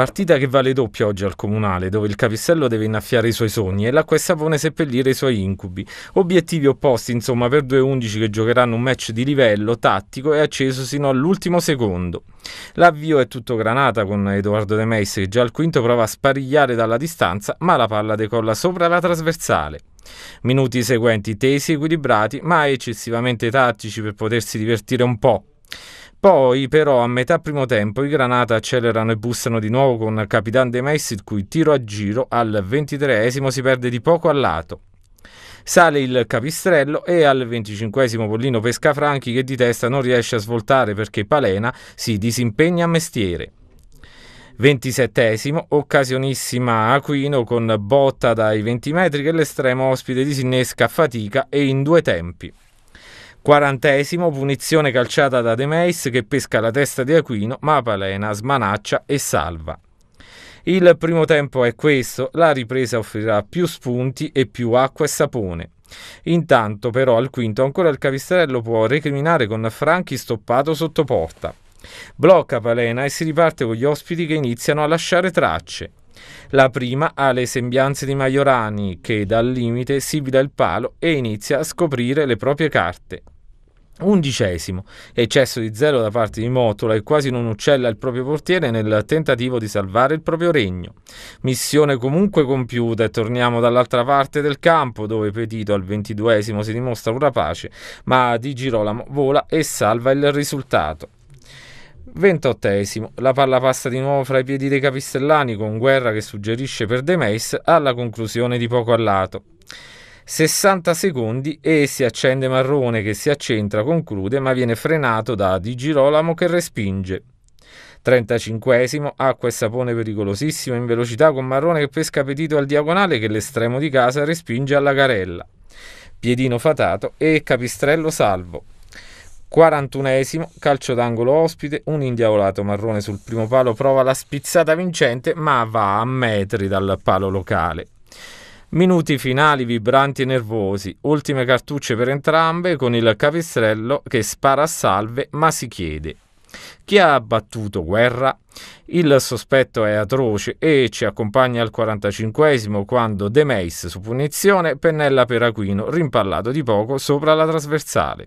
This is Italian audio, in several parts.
Partita che vale doppio oggi al comunale, dove il capistello deve innaffiare i suoi sogni e l'acqua e sapone seppellire i suoi incubi. Obiettivi opposti, insomma, per due 11 che giocheranno un match di livello tattico e acceso sino all'ultimo secondo. L'avvio è tutto granata con Edoardo De Meis che già al quinto prova a sparigliare dalla distanza, ma la palla decolla sopra la trasversale. Minuti seguenti tesi, equilibrati, ma eccessivamente tattici per potersi divertire un po'. Poi però a metà primo tempo i Granata accelerano e bussano di nuovo con Capitan De Messi il cui tiro a giro al ventitreesimo si perde di poco al lato. Sale il capistrello e al venticinquesimo Pollino Pescafranchi che di testa non riesce a svoltare perché Palena si disimpegna a mestiere. Ventisettesimo, occasionissima Aquino con botta dai 20 metri che l'estremo ospite disinnesca a fatica e in due tempi. Quarantesimo, punizione calciata da De Meis che pesca la testa di Aquino, ma Palena smanaccia e salva. Il primo tempo è questo, la ripresa offrirà più spunti e più acqua e sapone. Intanto però al quinto ancora il Capistrello può recriminare con Franchi stoppato sotto porta. Blocca Palena e si riparte con gli ospiti che iniziano a lasciare tracce. La prima ha le sembianze di Majorani che dal limite sibila il palo e inizia a scoprire le proprie carte. Undicesimo, eccesso di zelo da parte di Motola e quasi non uccella il proprio portiere nel tentativo di salvare il proprio regno. Missione comunque compiuta e torniamo dall'altra parte del campo dove Petito al ventiduesimo si dimostra un rapace, ma Di Girolamo vola e salva il risultato. Ventottesimo, la palla passa di nuovo fra i piedi dei capistellani con Guerra che suggerisce per De Meis alla conclusione di poco a lato. 60 secondi e si accende Marrone che si accentra, conclude, ma viene frenato da Di Girolamo che respinge. 35esimo, acqua e sapone pericolosissimo in velocità con Marrone che pesca Petito al diagonale che l'estremo di casa respinge alla carella. Piedino fatato e Capistrello salvo. 41esimo, calcio d'angolo ospite, un indiavolato marrone sul primo palo prova la spizzata vincente ma va a metri dal palo locale. Minuti finali vibranti e nervosi, ultime cartucce per entrambe con il capistrello che spara a salve ma si chiede chi ha battuto guerra? Il sospetto è atroce e ci accompagna al 45 quando De Meis su punizione pennella per Aquino, rimpallato di poco sopra la trasversale.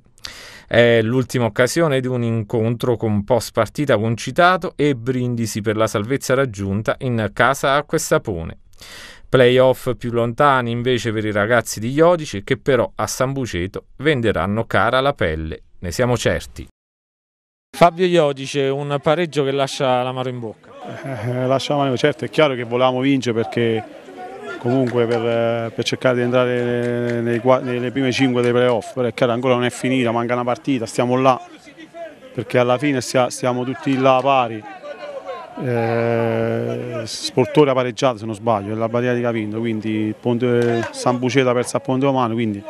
È l'ultima occasione di un incontro con post partita concitato e brindisi per la salvezza raggiunta in casa Acque Sapone playoff più lontani invece per i ragazzi di Iodice che però a San Buceto venderanno cara la pelle, ne siamo certi. Fabio Iodice, un pareggio che lascia la mano in bocca. Eh, eh lascia mano, certo, è chiaro che volevamo vincere perché comunque per, eh, per cercare di entrare nei, nelle prime 5 dei playoff, però è chiaro ancora non è finita, manca una partita, stiamo là, perché alla fine stiamo tutti là pari, eh, Sportore ha pareggiato se non sbaglio, è la barriera di Cavindo, quindi Ponte, San Buceto ha perso a Ponte Romano, quindi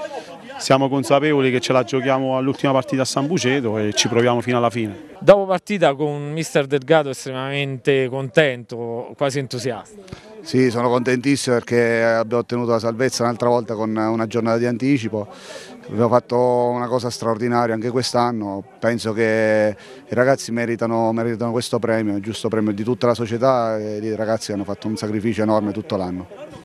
siamo consapevoli che ce la giochiamo all'ultima partita a San Buceto e ci proviamo fino alla fine. Dopo partita con un mister Delgado estremamente contento, quasi entusiasta. Sì, sono contentissimo perché abbiamo ottenuto la salvezza un'altra volta con una giornata di anticipo. Abbiamo fatto una cosa straordinaria anche quest'anno, penso che i ragazzi meritano, meritano questo premio, il giusto premio di tutta la società, i ragazzi hanno fatto un sacrificio enorme tutto l'anno.